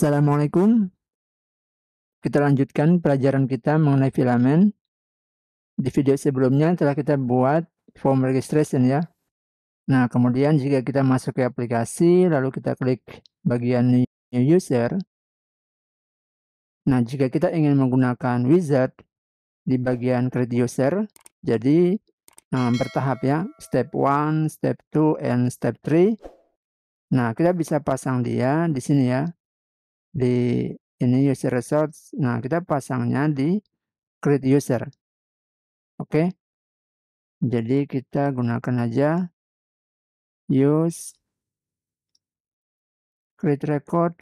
Assalamualaikum. Kita lanjutkan pelajaran kita mengenai filamen. Di video sebelumnya telah kita buat form registration ya. Nah, kemudian jika kita masuk ke aplikasi lalu kita klik bagian new user. Nah, jika kita ingin menggunakan wizard di bagian create user, jadi nah, bertahap ya, step 1, step 2 and step 3. Nah, kita bisa pasang dia di sini ya di ini user resource, Nah, kita pasangnya di create user. Oke. Okay? Jadi kita gunakan aja use create record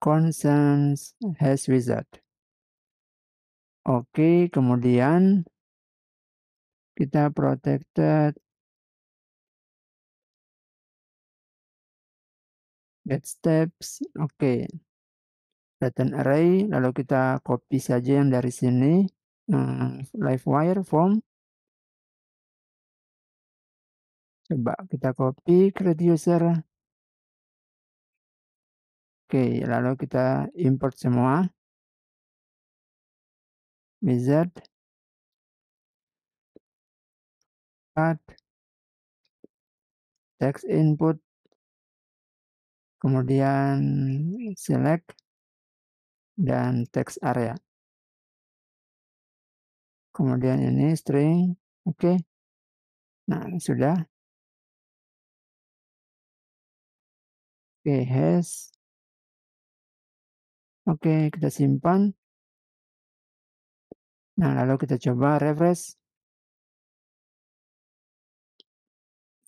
concerns has wizard. Oke, okay, kemudian kita protected get steps. Oke. Okay. Pattern array lalu kita copy saja yang dari sini eh, live wire form. Coba kita copy create user. Oke, okay, lalu kita import semua. Wizard. Cut. Text input kemudian select dan text area. Kemudian ini string, oke. Okay. Nah, sudah. Oke, okay, has. Oke, okay, kita simpan. Nah, lalu kita coba refresh.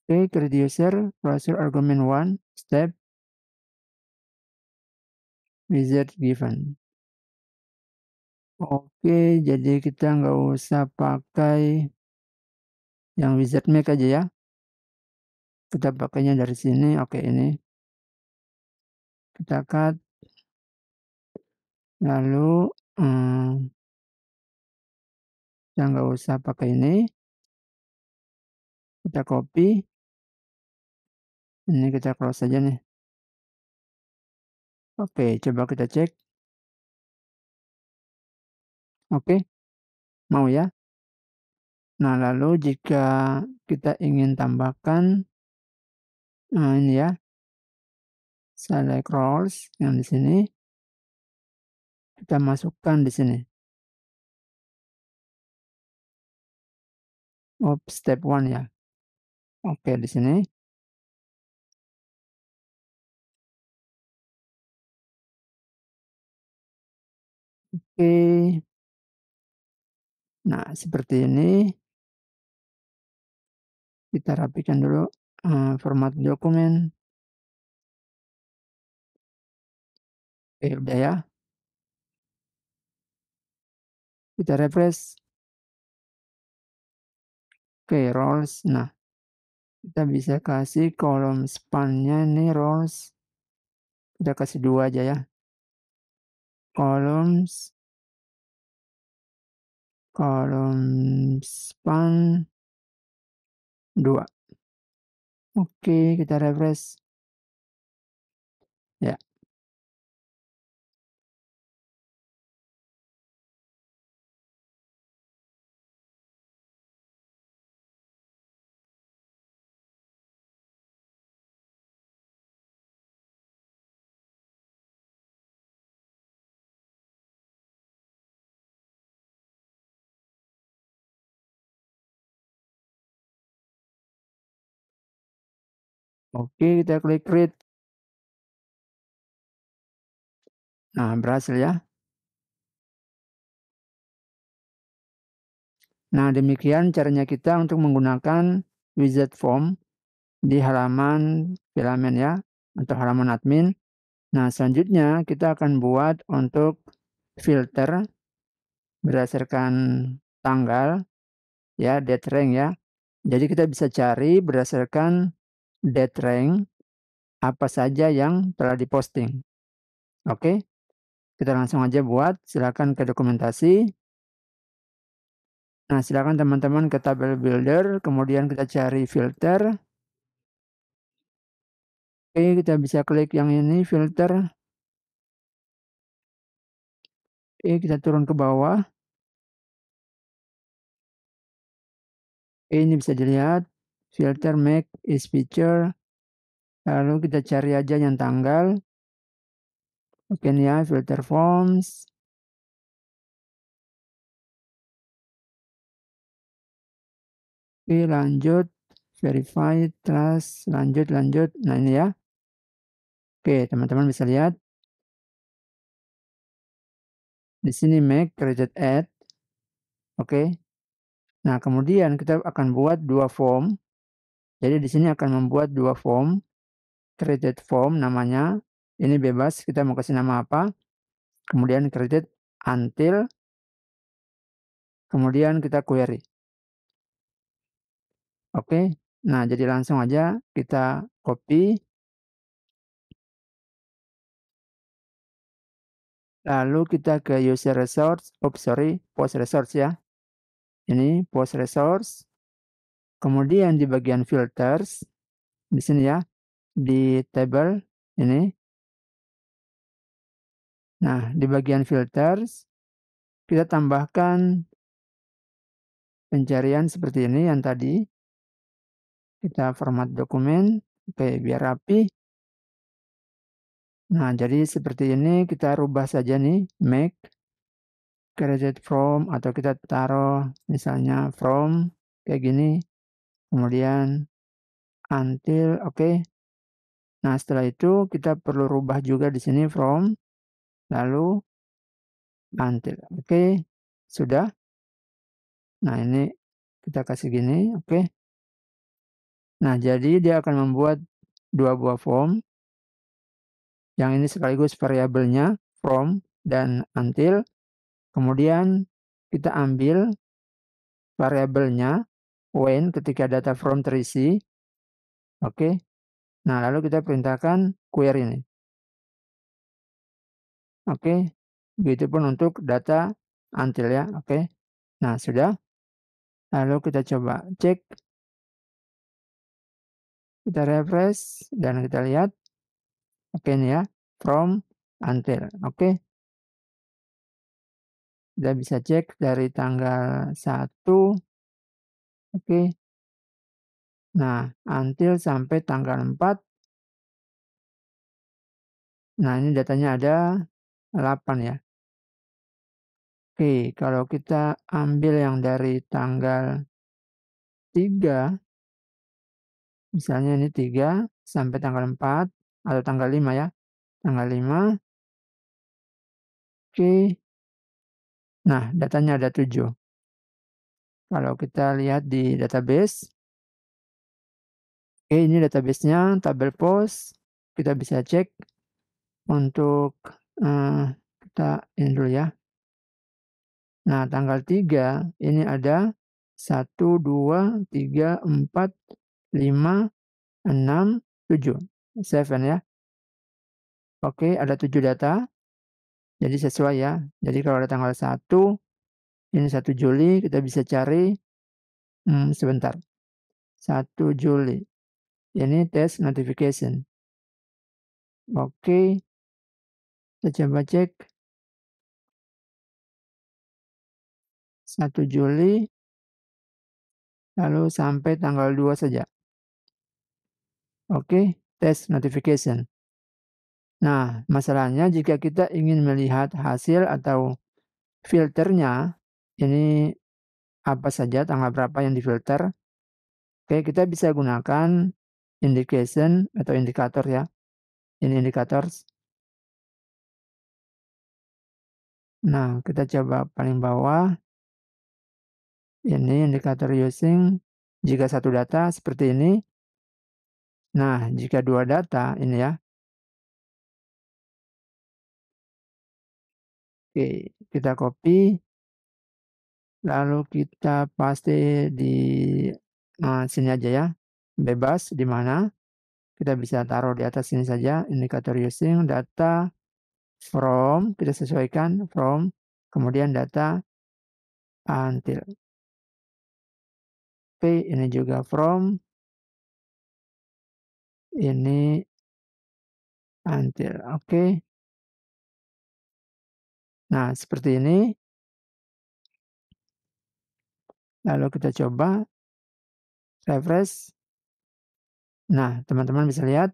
Oke, create user, browser argument one, step, Wizard given. Oke, jadi kita nggak usah pakai yang wizard make aja ya. Kita pakainya dari sini. Oke, ini. Kita cut. Lalu, hmm, kita nggak usah pakai ini. Kita copy. Ini kita close aja nih. Oke, coba kita cek. Oke, mau ya? Nah, lalu jika kita ingin tambahkan nah ini ya. Select roles yang di sini. Kita masukkan di sini. Oh, step one ya. Oke, di sini. Oke. Nah, seperti ini. Kita rapikan dulu uh, format dokumen. Oke, udah ya. Kita refresh. Oke, roles. Nah, kita bisa kasih kolom span-nya nih roles. Kita kasih dua aja ya. Columns kalau span 2. Oke, kita refresh. Ya, Yeah. Oke, kita klik create. Nah, berhasil ya. Nah, demikian caranya kita untuk menggunakan wizard form di halaman filament ya, untuk halaman admin. Nah, selanjutnya kita akan buat untuk filter berdasarkan tanggal ya, date rank ya. Jadi kita bisa cari berdasarkan dead rank apa saja yang telah diposting. Oke, kita langsung aja buat. Silakan ke dokumentasi. Nah, silakan teman-teman ke tabel builder, kemudian kita cari filter. Oke, kita bisa klik yang ini filter. Oke, kita turun ke bawah. Oke, ini bisa dilihat filter make is picture, lalu kita cari aja yang tanggal oke nih ya filter forms oke lanjut verify trust lanjut lanjut nah ini ya oke teman-teman bisa lihat di sini make credit add oke okay. nah kemudian kita akan buat dua form jadi di sini akan membuat dua form, created form namanya. Ini bebas, kita mau kasih nama apa. Kemudian created until. Kemudian kita query. Oke, nah jadi langsung aja kita copy. Lalu kita ke user resource, oh sorry, post resource ya. Ini post resource. Kemudian di bagian filters, di sini ya, di table ini. Nah, di bagian filters, kita tambahkan pencarian seperti ini yang tadi. Kita format dokumen, oke biar rapi. Nah, jadi seperti ini kita rubah saja nih, make created from atau kita taruh misalnya from kayak gini kemudian until, oke. Okay. Nah, setelah itu kita perlu rubah juga di sini from, lalu until, oke. Okay. Sudah. Nah, ini kita kasih gini, oke. Okay. Nah, jadi dia akan membuat dua buah form. Yang ini sekaligus variabelnya from dan until. Kemudian kita ambil variabelnya when ketika data from terisi. Oke. Okay. Nah, lalu kita perintahkan query ini. Oke. Okay. Begitupun untuk data until ya. Oke. Okay. Nah, sudah. Lalu kita coba cek. Kita refresh dan kita lihat. Oke okay, ini ya. From until. Oke. Okay. Kita bisa cek dari tanggal 1 Oke. Okay. Nah, until sampai tanggal 4. Nah, ini datanya ada 8 ya. Oke, okay, kalau kita ambil yang dari tanggal 3, misalnya ini 3 sampai tanggal 4, atau tanggal 5 ya. Tanggal 5. Oke. Okay. Nah, datanya ada 7. Kalau kita lihat di database, oke ini databasenya tabel post, kita bisa cek untuk uh, kita ini dulu ya. Nah, tanggal 3 ini ada 1, 2, 3, 4, 5, 6, 7. 7 ya. Oke, ada 7 data. Jadi sesuai ya. Jadi kalau ada tanggal 1, ini 1 Juli kita bisa cari hmm, sebentar. 1 Juli. Ini test notification. Oke. Okay. Kita coba cek. 1 Juli lalu sampai tanggal 2 saja. Oke, okay, test notification. Nah, masalahnya jika kita ingin melihat hasil atau filternya, ini apa saja, tanggal berapa yang difilter. Oke, kita bisa gunakan indication atau indikator ya. Ini indicators. Nah, kita coba paling bawah. Ini indikator using. Jika satu data seperti ini. Nah, jika dua data ini ya. Oke, kita copy. Lalu kita paste di uh, sini aja ya, bebas di mana. Kita bisa taruh di atas sini saja, indikator using, data, from, kita sesuaikan from, kemudian data, until. Oke, ini juga from. Ini until, oke. Nah, seperti ini. Lalu kita coba refresh. Nah, teman-teman bisa lihat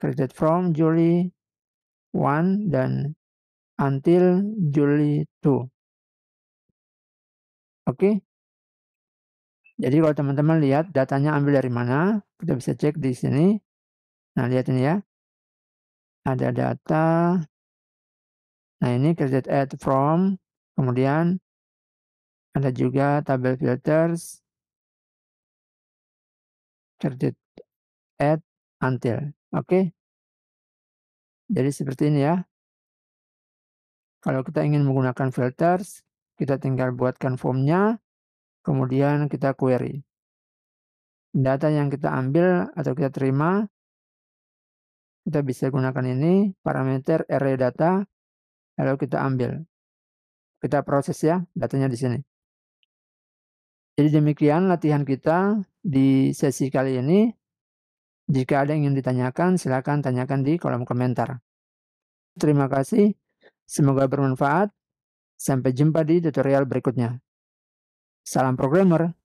created from Juli 1 dan until Juli 2. Oke. Jadi kalau teman-teman lihat datanya ambil dari mana, kita bisa cek di sini. Nah, lihat ini ya. Ada data. Nah, ini credit add from, kemudian ada juga tabel filters, credit add until. Oke. Okay? Jadi seperti ini ya. Kalau kita ingin menggunakan filters, kita tinggal buatkan formnya, kemudian kita query. Data yang kita ambil atau kita terima, kita bisa gunakan ini, parameter array data, lalu kita ambil. Kita proses ya datanya di sini. Jadi demikian latihan kita di sesi kali ini. Jika ada yang ingin ditanyakan, silakan tanyakan di kolom komentar. Terima kasih. Semoga bermanfaat. Sampai jumpa di tutorial berikutnya. Salam programmer.